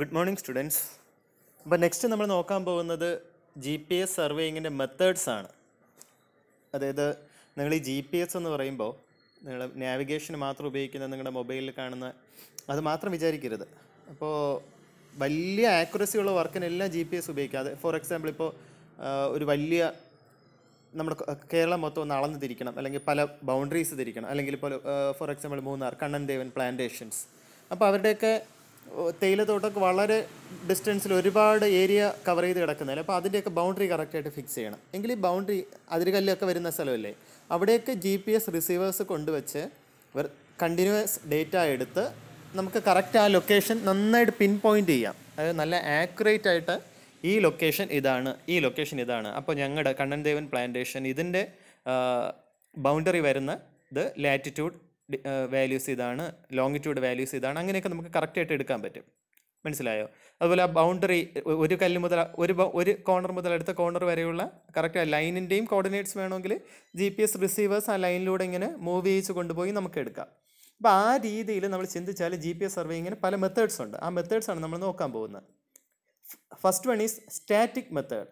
good morning students അപ്പോൾ next നമ്മൾ നോക്കാൻ പോകുന്നത് ജി പി എസ് സർവേയിങ്ങിൻ്റെ മെത്തേഡ്സ് ആണ് അതായത് നിങ്ങൾ ഈ ജി പി എസ് എന്ന് പറയുമ്പോൾ നിങ്ങൾ നാവിഗേഷന് മാത്രം ഉപയോഗിക്കുന്ന നിങ്ങളുടെ മൊബൈലിൽ കാണുന്ന അത് മാത്രം വിചാരിക്കരുത് അപ്പോൾ വലിയ ആക്യുറസി ഉള്ള വർക്കിനെല്ലാം ജി പി എസ് ഉപയോഗിക്കുക അത് ഫോർ എക്സാമ്പിൾ ഇപ്പോൾ ഒരു വലിയ നമ്മുടെ കേരളം മൊത്തം ഒന്ന് അളന്ന് തിരിക്കണം അല്ലെങ്കിൽ പല ബൗണ്ടറീസ് തിരിക്കണം അല്ലെങ്കിൽ ഇപ്പോൾ for example Munnar Kannan Devan plantations അപ്പോൾ അവരുടെയൊക്കെ തേയിലത്തോട്ടമൊക്കെ വളരെ ഡിസ്റ്റൻസിൽ ഒരുപാട് ഏരിയ കവർ ചെയ്ത് കിടക്കുന്നതല്ലേ അപ്പോൾ അതിൻ്റെയൊക്കെ ബൗണ്ടറി കറക്റ്റായിട്ട് ഫിക്സ് ചെയ്യണം എങ്കിൽ ഈ ബൗണ്ടറി അതിരുകല്ലൊക്കെ വരുന്ന സ്ഥലമല്ലേ അവിടെയൊക്കെ ജി പി എസ് റിസീവേഴ്സ് കൊണ്ടുവച്ച് കണ്ടിന്യൂസ് ഡേറ്റ എടുത്ത് നമുക്ക് കറക്റ്റ് ആ ലൊക്കേഷൻ നന്നായിട്ട് പിൻ പോയിൻ്റ് ചെയ്യാം അതായത് നല്ല ആക്യുറേറ്റ് ആയിട്ട് ഈ ലൊക്കേഷൻ ഇതാണ് ഈ ലൊക്കേഷൻ ഇതാണ് അപ്പോൾ ഞങ്ങളുടെ കണ്ണൻദേവൻ പ്ലാന്റേഷൻ ഇതിൻ്റെ ബൗണ്ടറി വരുന്ന ഇത് ലാറ്റിറ്റ്യൂഡ് വാല്യൂസ് ഇതാണ് ലോങ്ങിറ്റ്യൂഡ് വാല്യൂസ് ഇതാണ് അങ്ങനെയൊക്കെ നമുക്ക് കറക്റ്റായിട്ട് എടുക്കാൻ പറ്റും മനസ്സിലായോ അതുപോലെ ആ ബൗണ്ടറി ഒരു കല്ല് മുതൽ ഒരു ഒരു കോർണർ മുതൽ അടുത്ത കോർണർ വരെയുള്ള കറക്റ്റ് ലൈനിൻ്റെയും കോർഡിനേറ്റ്സ് വേണമെങ്കിൽ ജി പി എസ് റിസീവേഴ്സ് ആ ലൈനിലൂടെ ഇങ്ങനെ മൂവ് ചെയ്ച്ച് കൊണ്ടുപോയി നമുക്ക് എടുക്കാം അപ്പോൾ ആ രീതിയിൽ നമ്മൾ ചിന്തിച്ചാൽ ജി പി എസ് ഇങ്ങനെ പല മെത്തേഡ്സ് ഉണ്ട് ആ മെത്തേഡ്സാണ് നമ്മൾ നോക്കാൻ പോകുന്നത് first one is static method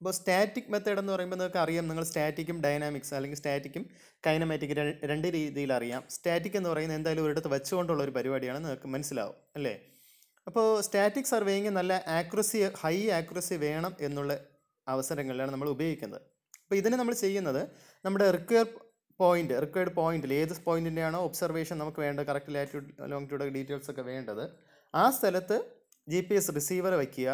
ഇപ്പോൾ സ്റ്റാറ്റിക് മെത്തേഡ് എന്ന് പറയുമ്പോൾ നിങ്ങൾക്ക് അറിയാം നിങ്ങൾ സ്റ്റാറ്റിക്കും ഡൈനാമിക്സ് അല്ലെങ്കിൽ സ്റ്റാറ്റിക്കും കൈനമാറ്റിക് രണ്ട് രീതിയിൽ അറിയാം സ്റ്റാറ്റിക് എന്ന് പറയുന്നത് എന്തായാലും ഒരിടത്ത് വെച്ചുകൊണ്ടുള്ള ഒരു പരിപാടിയാണ് നിങ്ങൾക്ക് മനസ്സിലാവും അല്ലേ അപ്പോൾ സ്റ്റാറ്റിക് സർവേയിങ് നല്ല ആക്യുറസി ഹൈ ആക്യുറസി വേണം എന്നുള്ള അവസരങ്ങളിലാണ് നമ്മൾ ഉപയോഗിക്കുന്നത് അപ്പോൾ ഇതിന് നമ്മൾ ചെയ്യുന്നത് നമ്മുടെ റിക്വയർ പോയിന്റ് റിക്വയർഡ് പോയിന്റിൽ ഏത് പോയിന്റിൻ്റെ ഒബ്സർവേഷൻ നമുക്ക് വേണ്ടത് കറക്റ്റ് ലാറ്റിറ്റ്യൂഡ് ലോങ്ങിറ്റ്യൂഡ് ഡീറ്റെയിൽസ് ഒക്കെ വേണ്ടത് ആ സ്ഥലത്ത് ജി പി എസ് റിസീവർ വയ്ക്കുക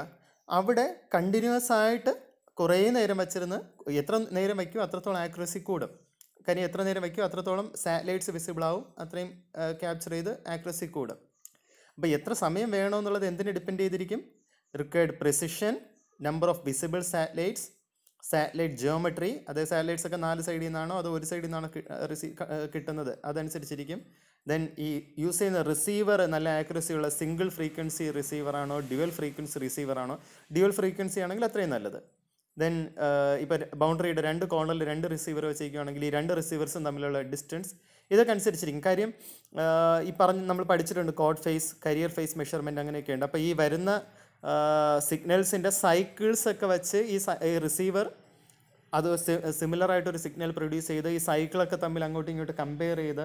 അവിടെ കണ്ടിന്യൂസ് ആയിട്ട് കുറേ നേരം വച്ചിരുന്ന് എത്ര നേരം വയ്ക്കും അത്രത്തോളം ആക്യുറസി കൂടും കാര്യം എത്ര നേരം വയ്ക്കും അത്രത്തോളം സാറ്റലൈറ്റ്സ് വിസിബിൾ ആവും അത്രയും ക്യാപ്ചർ ചെയ്ത് ആക്യുറസി കൂടും അപ്പോൾ എത്ര സമയം വേണമെന്നുള്ളത് എന്തിനെ ഡിപ്പെൻഡ് ചെയ്തിരിക്കും required precision number of visible satellites satellite geometry അതായത് സാറ്റലൈറ്റ്സ് ഒക്കെ നാല് സൈഡിൽ നിന്നാണോ അതോ ഒരു സൈഡിൽ നിന്നാണോ കിട്ടുന്നത് അതനുസരിച്ചിരിക്കും ദെൻ ഈ യൂസ് ചെയ്യുന്ന റിസീവർ നല്ല ആക്യുറസി ഉള്ള സിംഗിൾ ഫ്രീക്വൻസി റിസീവർ ആണോ ഡ്യുവൽ ഫ്രീക്വൻസി റിസീവർ ആണോ ഡ്യുവൽ ഫ്രീക്വൻസി ആണെങ്കിൽ അത്രയും നല്ലത് ദെൻ uh, ഇപ്പം ബൗണ്ടറിയുടെ രണ്ട് കോർണറിൽ രണ്ട് റിസീവർ വെച്ചിരിക്കുകയാണെങ്കിൽ ഈ രണ്ട് റിസീവേഴ്സും തമ്മിലുള്ള ഡിസ്റ്റൻസ് ഇതൊക്കെ അനുസരിച്ചിരിക്കും കാര്യം uh, ഈ പറഞ്ഞ് നമ്മൾ പഠിച്ചിട്ടുണ്ട് code phase carrier phase measurement അങ്ങനെയൊക്കെ ഉണ്ട് അപ്പോൾ ഈ വരുന്ന സിഗ്നൽസിൻ്റെ uh, സൈക്കിൾസ് ഒക്കെ വെച്ച് ഈ റിസീവർ അത് സിമിലർ ആയിട്ടൊരു സിഗ്നൽ പ്രൊഡ്യൂസ് ചെയ്ത് ഈ സൈക്കിളൊക്കെ തമ്മിൽ അങ്ങോട്ടും ഇങ്ങോട്ടും കമ്പയർ ചെയ്ത്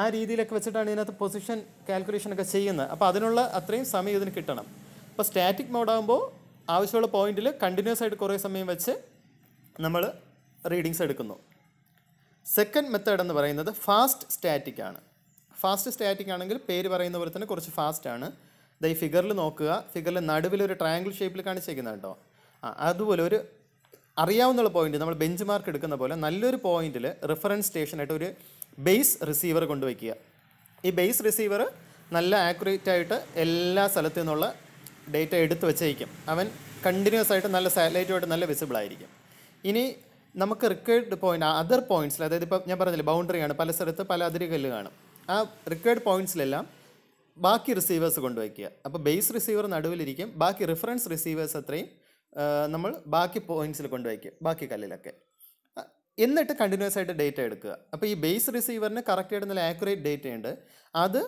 ആ രീതിയിലൊക്കെ വെച്ചിട്ടാണ് ഇതിനകത്ത് പൊസിഷൻ കാൽക്കുലേഷനൊക്കെ ചെയ്യുന്നത് അപ്പോൾ അതിനുള്ള അത്രയും സമയം ഇതിന് കിട്ടണം അപ്പോൾ സ്റ്റാറ്റിക് മോഡാകുമ്പോൾ ആവശ്യമുള്ള പോയിന്റിൽ കണ്ടിന്യൂസ് ആയിട്ട് കുറേ സമയം വെച്ച് നമ്മൾ റീഡിങ്സ് എടുക്കുന്നു സെക്കൻഡ് മെത്തേഡ് എന്ന് പറയുന്നത് ഫാസ്റ്റ് സ്റ്റാറ്റിക് ആണ് ഫാസ്റ്റ് സ്റ്റാറ്റിക് ആണെങ്കിൽ പേര് പറയുന്ന പോലെ തന്നെ കുറച്ച് ഫാസ്റ്റ് ആണ് ഈ ഫിഗറിൽ നോക്കുക ഫിഗറിൽ നടുവിൽ ഒരു ട്രയാങ്കിൾ ഷേപ്പിൽ കാണിച്ചേക്കുന്നത് കേട്ടോ ആ അതുപോലെ ഒരു അറിയാവുന്ന പോയിന്റ് നമ്മൾ ബെഞ്ച് മാർക്ക് എടുക്കുന്ന പോലെ നല്ലൊരു പോയിന്റിൽ റിഫറൻസ് സ്റ്റേഷനായിട്ട് ഒരു ബേസ് റിസീവർ കൊണ്ടുവയ്ക്കുക ഈ ബേസ് റിസീവർ നല്ല ആക്യുറേറ്റ് ആയിട്ട് എല്ലാ സ്ഥലത്തു നിന്നുള്ള ഡേറ്റ എടുത്ത് വെച്ചേക്കും അവൻ കണ്ടിന്യൂസ് ആയിട്ട് നല്ല സാറ്റലൈറ്റുമായിട്ട് നല്ല വിസിബിൾ ആയിരിക്കും ഇനി നമുക്ക് റിക്കേർഡ് പോയിൻറ്റ് അതർ പോയിൻറ്റ്സിൽ അതായത് ഇപ്പം ഞാൻ പറഞ്ഞില്ലേ ബൗണ്ടറിയാണ് പല സ്ഥലത്ത് പല അതിരുകല്ല് കാണും ആ റിക്കേർഡ് പോയിൻറ്റ്സിലെല്ലാം ബാക്കി റിസീവേഴ്സ് കൊണ്ടുവയ്ക്കുക അപ്പോൾ ബേസ് റിസീവർ നടുവിലിരിക്കും ബാക്കി റിഫറൻസ് റിസീവേഴ്സ് അത്രയും നമ്മൾ ബാക്കി പോയിൻറ്റ്സിൽ കൊണ്ടുവയ്ക്കുക ബാക്കി കല്ലിലൊക്കെ എന്നിട്ട് കണ്ടിന്യൂസ് ആയിട്ട് ഡേറ്റ എടുക്കുക അപ്പോൾ ഈ ബേസ് റിസീവറിന് കറക്റ്റായിട്ട് നല്ല ആക്യുറേറ്റ് ഡേറ്റ ഉണ്ട് അത്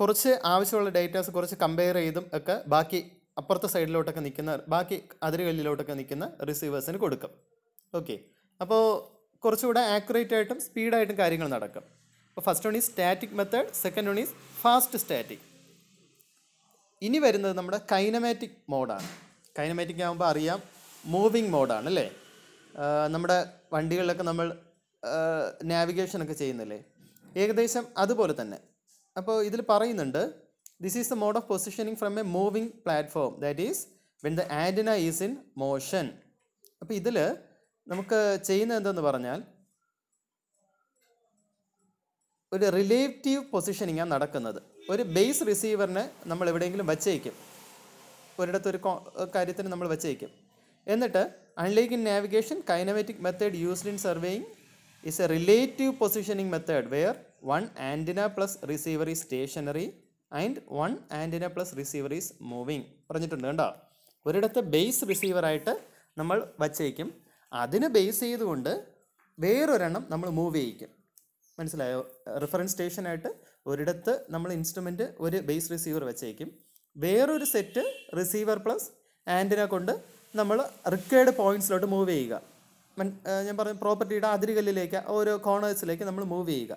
കുറച്ച് ആവശ്യമുള്ള ഡേറ്റാസ് കുറച്ച് കമ്പയർ ചെയ്തും ഒക്കെ ബാക്കി അപ്പുറത്തെ സൈഡിലോട്ടൊക്കെ നിൽക്കുന്ന ബാക്കി അതിരുകളിലോട്ടൊക്കെ നിൽക്കുന്ന റിസീവേഴ്സിന് കൊടുക്കും ഓക്കെ അപ്പോൾ കുറച്ചുകൂടെ ആക്യുറേറ്റ് ആയിട്ടും സ്പീഡായിട്ടും കാര്യങ്ങൾ നടക്കും അപ്പോൾ first one is static method second one is fast static ഇനി വരുന്നത് നമ്മുടെ കൈനമാറ്റിക് മോഡാണ് കൈനമാറ്റിക് ആകുമ്പോൾ അറിയാം മൂവിങ് മോഡാണ് അല്ലേ നമ്മുടെ വണ്ടികളിലൊക്കെ നമ്മൾ നാവിഗേഷനൊക്കെ ചെയ്യുന്നില്ലേ ഏകദേശം അതുപോലെ തന്നെ അപ്പോൾ ഇതിൽ പറയുന്നുണ്ട് this is the mode of positioning from a moving platform that is when the antenna is in motion അപ്പോൾ ഇതിൽ നമുക്ക് ചെയ്യുന്നത് എന്തെന്ന് പറഞ്ഞാൽ ഒരു റിലേറ്റീവ് പൊസിഷനിങ്ങാണ് നടക്കുന്നത് ഒരു ബേസ് റിസീവറിനെ നമ്മൾ എവിടെയെങ്കിലും വച്ചേക്കും ഒരിടത്തൊരു കാര്യത്തിന് നമ്മൾ വച്ചേക്കും എന്നിട്ട് unlike in navigation kinematic method used in surveying is a relative positioning method where one antenna plus receiver is stationary and one antenna plus receiver is moving പറഞ്ഞിട്ടുണ്ട് കണ്ടോ ഒരിടത്ത് ബേസ് റിസീവറായിട്ട് നമ്മൾ വച്ചേക്കും അതിന് ബേസ് ചെയ്തുകൊണ്ട് വേറൊരെണ്ണം നമ്മൾ മൂവ് ചെയ്യിക്കും മനസ്സിലായോ റിഫറൻസ് സ്റ്റേഷനായിട്ട് ഒരിടത്ത് നമ്മൾ ഇൻസ്ട്രുമെൻറ്റ് ഒരു ബേസ് റിസീവർ വെച്ചേക്കും വേറൊരു സെറ്റ് റിസീവർ പ്ലസ് ആൻറ്റിന കൊണ്ട് നമ്മൾ റിക്കേർഡ് പോയിൻറ്റ്സിലോട്ട് മൂവ് ചെയ്യുക ഞാൻ പറഞ്ഞ പ്രോപ്പർട്ടിയുടെ അതിരുകല്ലിലേക്ക് ഓരോ കോർണേഴ്സിലേക്ക് നമ്മൾ മൂവ് ചെയ്യുക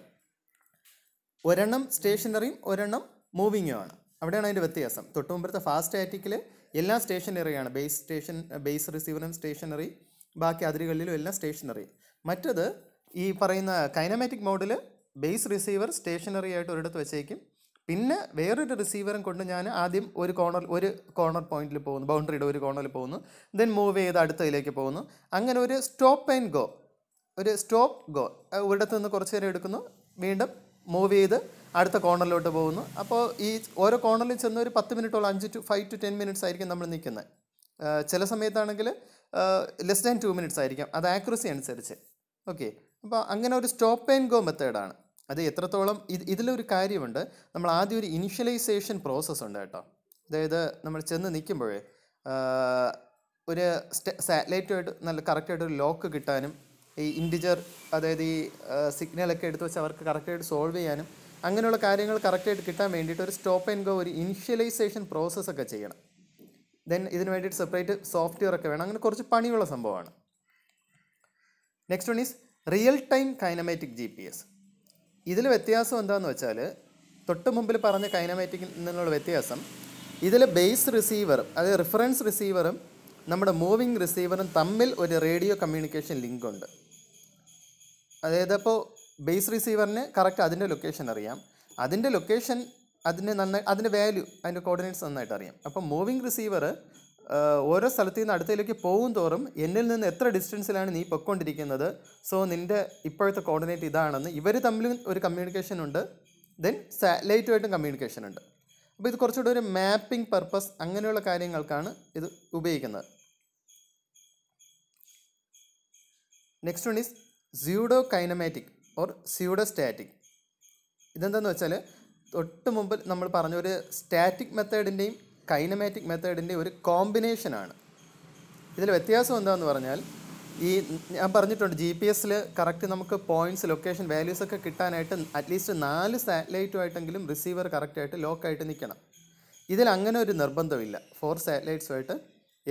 ഒരെണ്ണം സ്റ്റേഷനറിയും ഒരെണ്ണം മൂവിങ്ങും ആണ് അവിടെയാണ് അതിൻ്റെ വ്യത്യാസം തൊട്ടുമുമ്പത്തെ ഫാസ്റ്റ് ആറ്റിക്കിൽ എല്ലാ സ്റ്റേഷനറിയാണ് ബേസ് സ്റ്റേഷൻ ബേസ് റിസീവറും സ്റ്റേഷനറി ബാക്കി അതിരുകളിലും എല്ലാം സ്റ്റേഷനറി മറ്റത് ഈ പറയുന്ന കൈനമാറ്റിക് മോഡിൽ ബേസ് റിസീവർ സ്റ്റേഷനറി ആയിട്ട് ഒരിടത്ത് വെച്ചേക്കും പിന്നെ വേറൊരു റിസീവറും കൊണ്ട് ഞാൻ ആദ്യം ഒരു കോർണർ ഒരു കോർണർ പോയിന്റിൽ പോകുന്നു ബൗണ്ടറിയുടെ ഒരു കോർണറിൽ പോകുന്നു ദെൻ മൂവ് ചെയ്ത് അടുത്തതിലേക്ക് പോകുന്നു അങ്ങനെ ഒരു സ്റ്റോപ്പ് ആൻഡ് ഗോ ഒരു സ്റ്റോപ്പ് ഗോ ഒരിടത്ത് നിന്ന് കുറച്ച് നേരം എടുക്കുന്നു വീണ്ടും മൂവ് ചെയ്ത് അടുത്ത കോർണറിലോട്ട് പോകുന്നു അപ്പോൾ ഈ ഓരോ കോർണറിൽ ചെന്ന് ഒരു പത്ത് മിനിറ്റോളം അഞ്ച് to five to ten minutes ആയിരിക്കും നമ്മൾ നിൽക്കുന്നത് ചില സമയത്താണെങ്കിൽ ലെസ് ദാൻ ടു മിനിറ്റ്സ് ആയിരിക്കും അത് ആക്യുറസി അനുസരിച്ച് ഓക്കെ അപ്പോൾ അങ്ങനെ ഒരു സ്റ്റോപ്പ് ആൻഡ് ഗോ മെത്തേഡാണ് അത് എത്രത്തോളം ഇത് ഇതിലൊരു കാര്യമുണ്ട് നമ്മൾ ആദ്യം ഒരു ഇനിഷ്യലൈസേഷൻ പ്രോസസ്സ് ഉണ്ട് കേട്ടോ അതായത് നമ്മൾ ചെന്ന് നിൽക്കുമ്പോഴേ ഒരു സാറ്റലൈറ്റുമായിട്ട് നല്ല കറക്റ്റായിട്ട് ഒരു ലോക്ക് കിട്ടാനും ഈ ഇൻഡിജർ അതായത് ഈ സിഗ്നലൊക്കെ എടുത്ത് വെച്ച് അവർക്ക് കറക്റ്റായിട്ട് സോൾവ് ചെയ്യാനും അങ്ങനെയുള്ള കാര്യങ്ങൾ കറക്റ്റായിട്ട് കിട്ടാൻ വേണ്ടിയിട്ട് ഒരു സ്റ്റോപ്പ് ആൻഡ് ഗോ ഒരു ഇനിഷ്യലൈസേഷൻ പ്രോസസ്സൊക്കെ ചെയ്യണം ദെൻ ഇതിന് വേണ്ടിയിട്ട് സെപ്പറേറ്റ് സോഫ്റ്റ്വെയർ ഒക്കെ വേണം അങ്ങനെ കുറച്ച് പണിയുള്ള സംഭവമാണ് next one is real time kinematic G P S ഇതിൽ വ്യത്യാസം എന്താണെന്ന് വെച്ചാൽ തൊട്ട് മുമ്പിൽ പറഞ്ഞ കൈനമാറ്റിക് നിന്നുള്ള വ്യത്യാസം ഇതിൽ ബേസ് റിസീവർ അതായത് റിഫറൻസ് റിസീവറും നമ്മുടെ മൂവിങ് റിസീവറും തമ്മിൽ ഒരു റേഡിയോ കമ്മ്യൂണിക്കേഷൻ ലിങ്ക് ഉണ്ട് അതായത് അപ്പോൾ ബേസ് റിസീവറിന് കറക്റ്റ് അതിൻ്റെ ലൊക്കേഷൻ അറിയാം അതിൻ്റെ ലൊക്കേഷൻ അതിന് നന്നായി അതിൻ്റെ വാല്യൂ അതിൻ്റെ കോർഡിനേറ്റ്സ് നന്നായിട്ട് അറിയാം അപ്പോൾ മൂവിങ് റിസീവർ ഓരോ സ്ഥലത്തു നിന്ന് അടുത്തേക്ക് പോകും തോറും എന്നിൽ നിന്ന് എത്ര ഡിസ്റ്റൻസിലാണ് നീ പൊയ്ക്കൊണ്ടിരിക്കുന്നത് സോ നിൻ്റെ ഇപ്പോഴത്തെ കോർഡിനേറ്റ് ഇതാണെന്ന് ഇവർ തമ്മിലും ഒരു കമ്മ്യൂണിക്കേഷൻ ഉണ്ട് ദെൻ സാറ്റലൈറ്റുമായിട്ടും കമ്മ്യൂണിക്കേഷൻ ഉണ്ട് അപ്പോൾ ഇത് കുറച്ചുകൂടെ ഒരു മാപ്പിംഗ് പർപ്പസ് അങ്ങനെയുള്ള കാര്യങ്ങൾക്കാണ് ഇത് ഉപയോഗിക്കുന്നത് next one is pseudo kinematic or pseudo static ഇതെന്താണെന്ന് വെച്ചാൽ തൊട്ട് മുമ്പ് നമ്മൾ പറഞ്ഞ ഒരു സ്റ്റാറ്റിക് മെത്തേഡിൻ്റെയും കൈനമാറ്റിക് മെത്തേഡിൻ്റെയും ഒരു കോമ്പിനേഷനാണ് ഇതിൽ വ്യത്യാസം എന്താണെന്ന് പറഞ്ഞാൽ ഈ ഞാൻ പറഞ്ഞിട്ടുണ്ട് ജി പി എസ്സിൽ കറക്റ്റ് നമുക്ക് പോയിൻറ്റ്സ് ലൊക്കേഷൻ വാല്യൂസ് ഒക്കെ കിട്ടാനായിട്ട് അറ്റ്ലീസ്റ്റ് നാല് സാറ്റലൈറ്റുമായിട്ടെങ്കിലും റിസീവർ കറക്റ്റായിട്ട് ലോക്കായിട്ട് നിൽക്കണം ഇതിൽ അങ്ങനെ ഒരു നിർബന്ധമില്ല ഫോർ സാറ്റലൈറ്റ്സുമായിട്ട്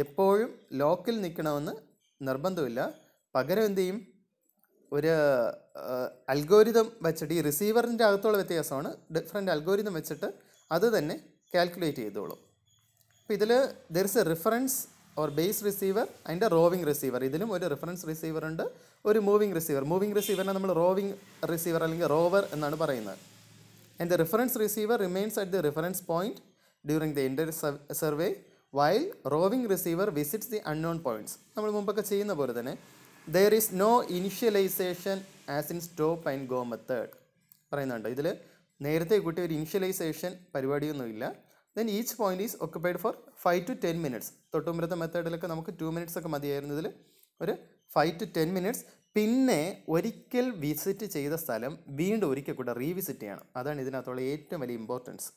എപ്പോഴും ലോക്കിൽ നിൽക്കണമെന്ന് നിർബന്ധമില്ല പകരം എന്ത് ചെയ്യും ഒരു അൽഗോരിതം വെച്ചിട്ട് ഈ റിസീവറിൻ്റെ അകത്തുള്ള വ്യത്യാസമാണ് ഡിഫറെൻ്റ് അൽഗോരിതം വെച്ചിട്ട് അത് തന്നെ കാൽക്കുലേറ്റ് ചെയ്തോളും അപ്പോൾ ഇതിൽ there is a reference or base receiver അതിൻ്റെ റോവിംഗ് റിസീവർ ഇതിലും ഒരു റെഫറൻസ് റിസീവർ ഉണ്ട് ഒരു മൂവിംഗ് റിസീവർ മൂവിംഗ് റിസീവറിനെ നമ്മൾ റോവിംഗ് റിസീവർ അല്ലെങ്കിൽ റോവർ എന്നാണ് പറയുന്നത് and the reference receiver remains at the reference point during the inter survey while roving receiver visits the unknown points നമ്മൾ മുമ്പൊക്കെ ചെയ്യുന്ന പോലെ തന്നെ there is no initialization as in stop and go method പറയുന്നുണ്ട് ഇതിൽ നേരത്തെ കൂട്ടി ഒരു ഇനിഷ്യലൈസേഷൻ പരിപാടിയൊന്നുമില്ല then each point is occupied for five to ten minutes തൊട്ടുമുമ്പത്തെ മെത്തേഡിലൊക്കെ നമുക്ക് ടു മിനിറ്റ്സ് ഒക്കെ മതിയായിരുന്നതിൽ ഒരു ഫൈവ് ടു ടെൻ മിനിറ്റ്സ് പിന്നെ ഒരിക്കൽ വിസിറ്റ് ചെയ്ത സ്ഥലം വീണ്ടും ഒരിക്കൽ കൂടെ റീവിസിറ്റ് ചെയ്യണം അതാണ് ഇതിനകത്തുള്ള ഏറ്റവും വലിയ ഇമ്പോർട്ടൻസ്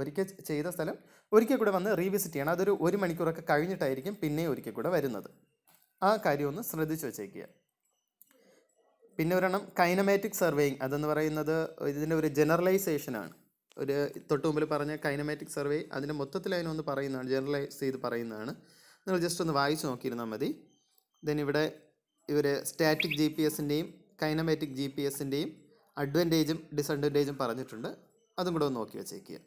ഒരിക്കൽ ചെയ്ത സ്ഥലം ഒരിക്കൽ കൂടെ വന്ന് റീവിസിറ്റ് ചെയ്യണം അതൊരു ഒരു മണിക്കൂറൊക്കെ കഴിഞ്ഞിട്ടായിരിക്കും പിന്നെ ഒരിക്കൽ കൂടെ വരുന്നത് ആ കാര്യം ഒന്ന് ശ്രദ്ധിച്ചു വച്ചേക്കുക പിന്നെ ഒരെണ്ണം കൈനമാറ്റിക് സർവേയിങ് അതെന്ന് പറയുന്നത് ഇതിൻ്റെ ഒരു ജനറലൈസേഷനാണ് ഒരു തൊട്ട് മുമ്പിൽ പറഞ്ഞ കൈനമാറ്റിക് സർവേ അതിൻ്റെ മൊത്തത്തിൽ അതിനൊന്ന് പറയുന്നതാണ് ജനറലൈസ് ചെയ്ത് പറയുന്നതാണ് നിങ്ങൾ ജസ്റ്റ് ഒന്ന് വായിച്ച് നോക്കിയിരുന്നാൽ മതി ദെൻ ഇവിടെ ഇവർ സ്റ്റാറ്റിക് ജി പി എസിൻ്റെയും കൈനമാറ്റിക് ജി പി എസിൻ്റെയും അഡ്വാൻറ്റേജും ഡിസഡ്വാൻറ്റേജും പറഞ്ഞിട്ടുണ്ട് അതും കൂടെ ഒന്ന് നോക്കി വെച്ചേക്കുക